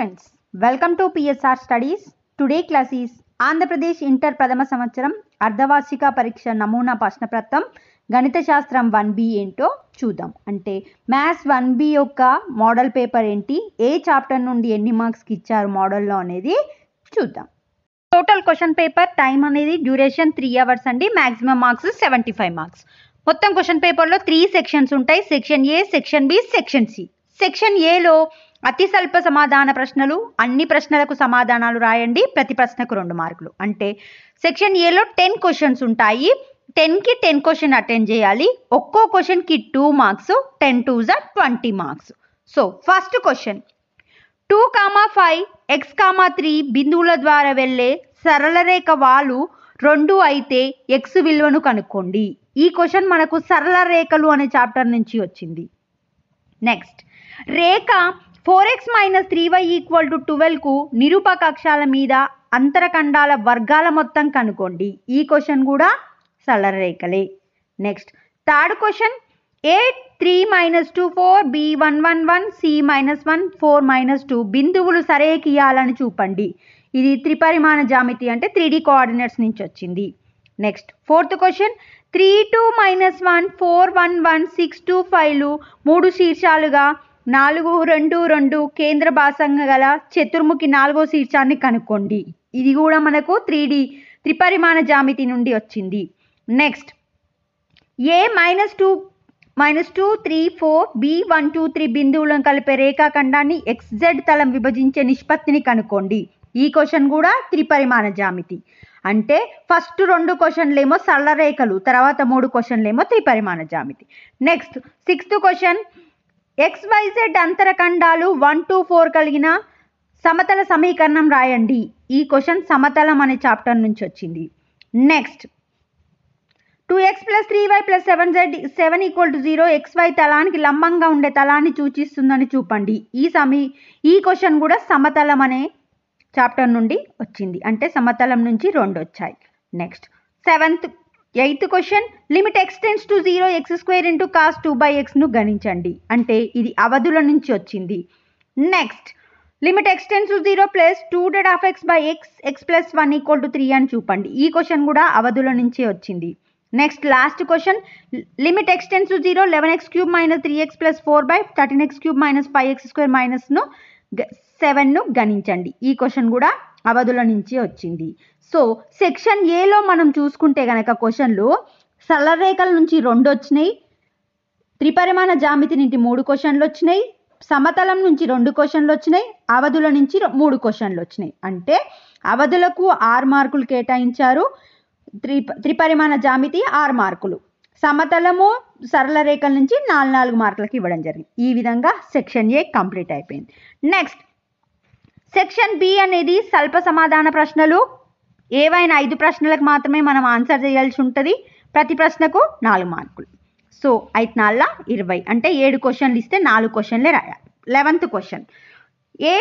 friends welcome to PSR studies today classes Andhra Pradesh inter ప్రథమ సంవత్సరం అర్ధవార్షిక పరీక్ష నమూనా ప్రశ్నపత్రం గణిత శాస్త్రం వన్ బి ఏంటో చూద్దాం అంటే మ్యాథ్స్ వన్ బి యొక్క మోడల్ పేపర్ ఏంటి ఏ చాప్టర్ నుండి ఎన్ని మార్క్స్కి ఇచ్చారు మోడల్లో అనేది చూద్దాం టోటల్ క్వశ్చన్ పేపర్ టైం అనేది డ్యూరేషన్ త్రీ అవర్స్ అండి maximum marks seventy five marks మొత్తం క్వశ్చన్ పేపర్లో త్రీ సెక్షన్స్ ఉంటాయి section A section B section C section ఏలో అతి స్వల్ప సమాధాన ప్రశ్నలు అన్ని ప్రశ్నలకు సమాధానాలు రాయండి ప్రతి ప్రశ్నకు రెండు మార్కులు అంటే సెక్షన్ ఏలో టెన్ క్వశ్చన్స్ ఉంటాయి టెన్కి టెన్ క్వశ్చన్ అటెండ్ చేయాలి ఒక్కో క్వశ్చన్కి two marks ten twos are twenty marks so first question two comma five x comma three బిందువుల ద్వారా వెళ్ళే సరళ రేఖ వాలు రెండు అయితే ఎక్స్ విలువను కనుక్కోండి ఈ క్వశ్చన్ మనకు సరళ రేఖలు అనే చాప్టర్ నుంచి వచ్చింది నెక్స్ట్ రేఖ four x minus three y equal to ట్వెల్వ్కు నిరూపక అక్షాల మీద అంతరఖండాల వర్గాల మొత్తం కనుక్కోండి ఈ క్వశ్చన్ కూడా సరళ రేఖలే next third question A three minus two four B one one one C minus one four minus two బిందువులు సరేకియాలని చూపండి ఇది త్రిపరిమాణ జామితి అంటే త్రీ డి కోఆర్డినేట్స్ నుంచి వచ్చింది next fourth question three two minus one four one one six two ఫైవ్లు మూడు శీర్షాలుగా నాలుగు రెండు రెండు కేంద్ర భాషంగా గల చతుర్ముఖి నాలుగో శీర్షాన్ని కనుక్కోండి ఇది కూడా మనకు త్రీ డి త్రిపరిమాణ జామితి నుండి వచ్చింది next A minus two minus two three four B one two three బిందువులను కలిపే రేఖాఖండాన్ని ఎక్స్జెడ్ తలం విభజించే నిష్పత్తిని కనుక్కోండి ఈ క్వశ్చన్ కూడా త్రిపరిమాణ జామితి అంటే ఫస్ట్ రెండు క్వశ్చన్లేమో సరళ రేఖలు తర్వాత మూడు క్వశ్చన్లేమో త్రిపరిమాణ జామితి నెక్స్ట్ సిక్స్త్ క్వశ్చన్ ఎక్స్వైజెడ్ అంతరఖండాలు వన్ టు ఫోర్ కలిగిన సమతల సమీకరణం రాయండి ఈ క్వశ్చన్ సమతలం అనే చాప్టర్ నుంచి వచ్చింది next two x plus three y plus seven z seven equal to zero x y తలానికి లంబంగా ఉండే తలాన్ని సూచిస్తుందని చూపండి ఈ సమీ ఈ క్వశ్చన్ కూడా సమతలం అనే చాప్టర్ నుండి వచ్చింది అంటే సమతలం నుంచి రెండు వచ్చాయి next seventh eighth question limit x tends to zero x square into cos two by ఎక్స్ను గణించండి అంటే ఇది అవధుల నుంచి వచ్చింది next limit x tends to zero plus two dead of x by x x plus one equal to three అని చూపండి ఈ క్వశ్చన్ కూడా అవధుల నుంచే వచ్చింది next last question limit x tends to zero eleven x cube minus three x plus four by thirteen x cube minus five x square మైనస్ను సెవెన్ను గణించండి ఈ క్వశ్చన్ కూడా అవధుల నుంచి వచ్చింది సో సెక్షన్ ఏలో మనం చూసుకుంటే కనుక క్వశ్చన్లు సరళరేఖల నుంచి రెండు వచ్చినాయి త్రిపరిమాణ జామితి నుంచి మూడు క్వశ్చన్లు వచ్చినాయి సమతలం నుంచి రెండు క్వశ్చన్లు వచ్చినాయి అవధుల నుంచి మూడు క్వశ్చన్లు వచ్చినాయి అంటే అవధులకు ఆరు మార్కులు కేటాయించారు త్రి త్రిపరిమాణ జామితి ఆరు మార్కులు సమతలము సరళ రేఖల నుంచి నాలుగు నాలుగు మార్కులకి ఇవ్వడం జరిగింది ఈ విధంగా సెక్షన్ ఏ కంప్లీట్ అయిపోయింది నెక్స్ట్ సెక్షన్ బి అనేది స్వల్ప సమాధాన ప్రశ్నలు ఏవైనా ఐదు ప్రశ్నలకు మాత్రమే మనం ఆన్సర్ చేయాల్సి ఉంటుంది ప్రతి ప్రశ్నకు నాలుగు మార్కులు సో ఐదు నాలుగు ఇరవై అంటే ఏడు క్వశ్చన్లు ఇస్తే నాలుగు క్వశ్చన్లే రాయాలి eleventh question A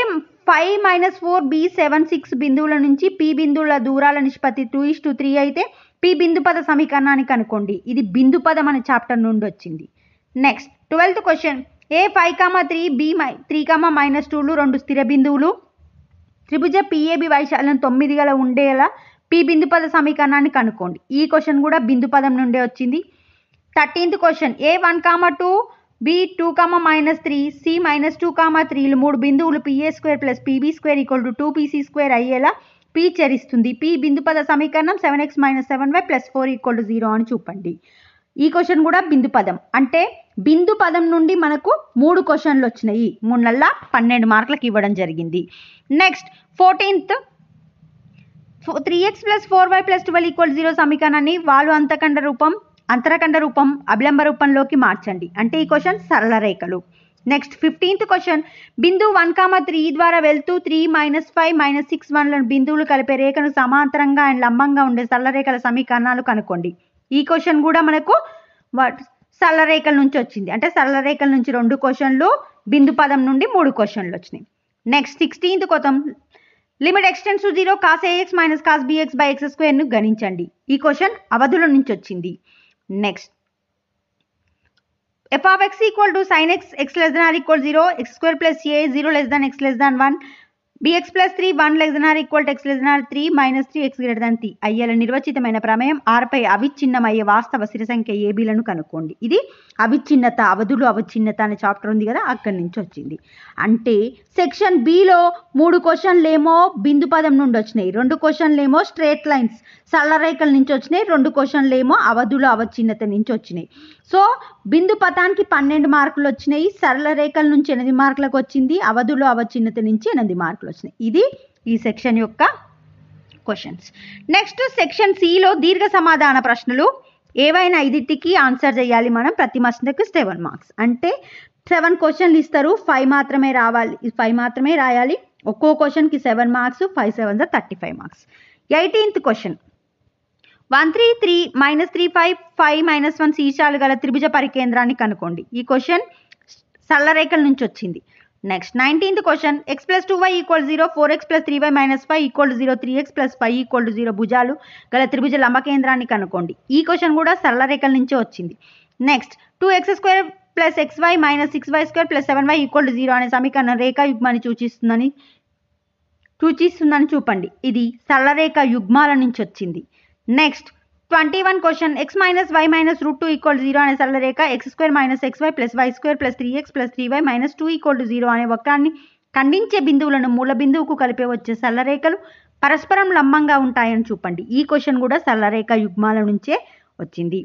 five minus four B seven six బిందువుల నుంచి పి బిందువుల దూరాల నిష్పత్తి two is to two three P బిందు పద సమీకరణాన్ని కనుక్కోండి ఇది బిందు పదం అనే చాప్టర్ నుండి వచ్చింది next twelfth question A five comma three B మై త్రీ కామా మైనస్ టూలు రెండు స్థిర బిందువులు త్రిభుజ పిఏబి వైశాల్యం తొమ్మిది గల ఉండేలా పి బిందు పద సమీకరణాన్ని కనుక్కోండి ఈ క్వశ్చన్ కూడా బిందు పదం నుండే వచ్చింది thirteenth question A one comma two B two comma minus three C minus two comma త్రీలు మూడు బిందువులు PA square plus PB square equal to two PC square అయ్యేలా పి చరిస్తుంది పి బిందు పద సమీకరణం seven x minus seven y plus four equal to zero అని చూపండి ఈ క్వశ్చన్ కూడా బిందు పదం అంటే బిందు పదం నుండి మనకు మూడు క్వశ్చన్లు వచ్చినాయి మూడు నెలల పన్నెండు మార్కులకు ఇవ్వడం జరిగింది next fourteenth three x plus four y plus twelve equal zero సమీకరణాన్ని వాళ్ళు అంతకండ రూపం అంతరఖండ రూపం అభిలంబ రూపంలోకి మార్చండి అంటే ఈ క్వశ్చన్ సరళ రేఖలు నెక్స్ట్ ఫిఫ్టీన్త్ క్వశ్చన్ బిందు వన్ కామ త్రీ ద్వారా వెళ్తూ three minus five minus six వన్లను బిందువులు కలిపే రేఖను సమాంతరంగా అండ్ లంబంగా ఉండే సల్లరేఖల సమీకరణాలు కనుక్కోండి ఈ క్వశ్చన్ కూడా మనకు సల్లరేఖల నుంచి వచ్చింది అంటే సల్లరేఖల నుంచి రెండు క్వశ్చన్లు బిందు పదం నుండి మూడు క్వశ్చన్లు వచ్చినాయి నెక్స్ట్ సిక్స్టీన్త్ కొత్తం limit x tends to zero cos a x minus cos b x by x స్క్వేర్ను గణించండి ఈ క్వశ్చన్ అవధుల నుంచి వచ్చింది next f of x equal to x x x less than or equal 0 x square plus a 0 less than x less than one b x plus three one less than or equal x less than or three minus three x greater than three అయ్యేల నిర్వచితమైన ప్రమేయం ఆర్పై అవిచ్ఛిన్నమయ్యే వాస్తవ స్థిర సంఖ్య ఏబీలను కనుక్కోండి ఇది అవిచ్ఛిన్నత అవధులు అవిచ్ఛిన్నత అనే చాప్టర్ ఉంది కదా అక్కడి నుంచి వచ్చింది అంటే సెక్షన్ బిలో మూడు ఏమో బిందు పదం నుండి వచ్చినాయి రెండు ఏమో స్ట్రేట్ లైన్స్ సరళ రేఖల నుంచి వచ్చినాయి రెండు ఏమో అవధులు అవచ్ఛిన్నత నుంచి వచ్చినాయి సో బిందు పతానికి పన్నెండు మార్కులు వచ్చినాయి సరళ రేఖల నుంచి ఎనిమిది మార్కులకు వచ్చింది అవధులు చిన్నత నుంచి ఎనిమిది మార్కులు వచ్చినాయి ఇది ఈ సెక్షన్ యొక్క క్వశ్చన్స్ నెక్స్ట్ సెక్షన్ సిలో దీర్ఘ సమాధాన ప్రశ్నలు ఏవైనా ఐదింటికి ఆన్సర్ చేయాలి మనం ప్రతి మస్టర్కి సెవెన్ మార్క్స్ అంటే సెవెన్ క్వశ్చన్లు ఇస్తారు ఫైవ్ మాత్రమే రావాలి ఫైవ్ మాత్రమే రాయాలి ఒక్కో క్వశ్చన్కి seven marks five seven thirty five marks eighteenth question one three three minus three five five minus one శీర్షాలు గల త్రిభుజ పరికేంద్రాన్ని కనుక్కోండి ఈ క్వశ్చన్ సరళరేఖల నుంచి వచ్చింది next nineteenth question x plus two y equal zero four x plus three y minus five equal zero three x plus five equal zero భుజాలు గల త్రిభుజ లంబ కేంద్రాన్ని కనుక్కోండి ఈ క్వశ్చన్ కూడా సరళ రేఖల నుంచే వచ్చింది next two x square plus x y minus six y square plus seven y equal zero అనే సమీకరణం రేఖ యుగ్మాన్ని సూచిస్తుందని సూచిస్తుందని చూపండి ఇది సరళ రేఖ యుగ్మాల నుంచి వచ్చింది next twenty one question x minus y minus root two equal zero అనే సరళ x square minus x y plus y square plus three x plus three y minus two equal to zero అనే వక్రాన్ని ఖండించే బిందువులను మూల బిందువుకు కలిపే వచ్చే సరళ పరస్పరం లంబంగా ఉంటాయని చూపండి ఈ క్వశ్చన్ కూడా సరళరేఖ యుగ్మాల నుంచే వచ్చింది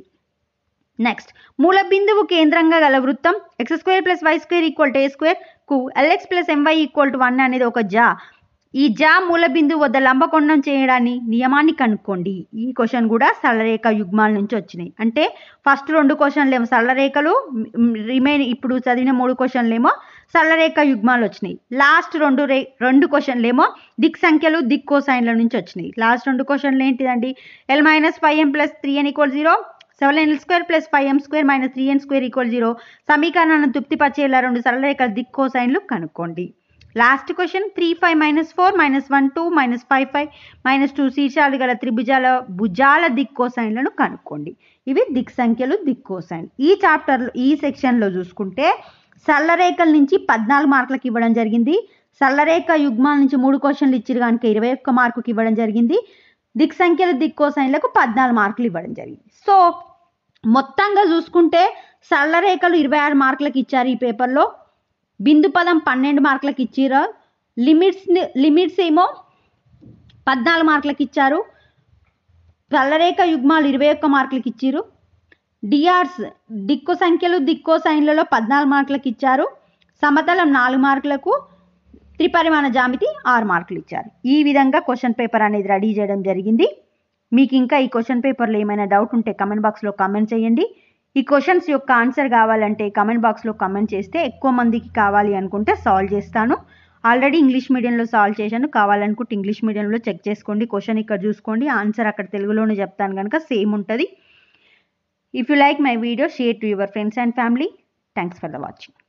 నెక్స్ట్ మూల బిందువు కేంద్రంగా గల వృత్తం x square plus y square equal to a square కు l x plus m y equal to one అనేది ఒక జా ఈ జా మూల బిందు వద్ద లంబకొండం చేయడాన్ని నియమాన్ని కనుక్కోండి ఈ క్వశ్చన్ కూడా సరళరేఖ యుగ్మాల నుంచి వచ్చినాయి అంటే ఫస్ట్ రెండు క్వశ్చన్లు ఏమో సరళరేఖలు రిమైన్ ఇప్పుడు చదివిన మూడు క్వశ్చన్లు ఏమో సరళరేఖ యుగ్మాలు వచ్చినాయి లాస్ట్ రెండు రే రెండు క్వశ్చన్లు ఏమో దిక్ సంఖ్యలు దిక్ సైన్ల నుంచి వచ్చినాయి లాస్ట్ రెండు క్వశ్చన్లు ఏంటిదండి l minus five m plus three n equal zero seven n square plus five m square minus three n square equal zero సమీకరణాన్ని తృప్తిపరిచేలా రెండు సరళరేఖల దిక్కో సైన్లు కనుక్కోండి last question three five minus four minus one two minus five five minus two శీర్షాలు గల త్రిభుజాల భుజాల దిక్కోసైన్లను కనుక్కోండి ఇవి దిక్ సంఖ్యలు దిక్కోసైన్ ఈ చాప్టర్లో ఈ సెక్షన్లో చూసుకుంటే సల్లరేఖల నుంచి పద్నాలుగు మార్కులకు ఇవ్వడం జరిగింది సల్లరేఖ యుగ్మాల నుంచి మూడు క్వశ్చన్లు ఇచ్చిన కనుక ఇరవై ఒక్క మార్కుకి ఇవ్వడం జరిగింది దిక్ సంఖ్యల దిక్కోసైన్లకు పద్నాలుగు మార్కులు ఇవ్వడం జరిగింది సో మొత్తంగా చూసుకుంటే సల్లరేఖలు ఇరవై ఆరు మార్కులకు ఇచ్చారు ఈ పేపర్లో బిందు పదం పన్నెండు మార్కులకు ఇచ్చారు లిమిట్స్ లిమిట్స్ ఏమో పద్నాలుగు మార్కులకు ఇచ్చారు కలరేఖ యుగ్మాలు ఇరవై ఒక్క మార్కులకు ఇచ్చారు డిఆర్స్ దిక్కు సంఖ్యలు దిక్కో సైన్లలో పద్నాలుగు మార్కులకు ఇచ్చారు సమతలం నాలుగు మార్కులకు త్రిపరిమాణ జామితి ఆరు మార్కులు ఇచ్చారు ఈ విధంగా క్వశ్చన్ పేపర్ అనేది రెడీ చేయడం జరిగింది మీకు ఇంకా ఈ క్వశ్చన్ పేపర్లో ఏమైనా డౌట్ ఉంటే కమెంట్ బాక్స్లో కామెంట్ చేయండి ఈ క్వశ్చన్స్ యొక్క ఆన్సర్ కావాలంటే కమెంట్ బాక్స్లో కమెంట్ చేస్తే ఎక్కువ మందికి కావాలి అనుకుంటే సాల్వ్ చేస్తాను ఆల్రెడీ ఇంగ్లీష్ మీడియంలో సాల్వ్ చేశాను కావాలనుకుంటే ఇంగ్లీష్ మీడియంలో చెక్ చేసుకోండి క్వశ్చన్ ఇక్కడ చూసుకోండి ఆన్సర్ అక్కడ తెలుగులోనే చెప్తాను కనుక సేమ్ ఉంటుంది if you like my video share to your friends and family thanks for the watching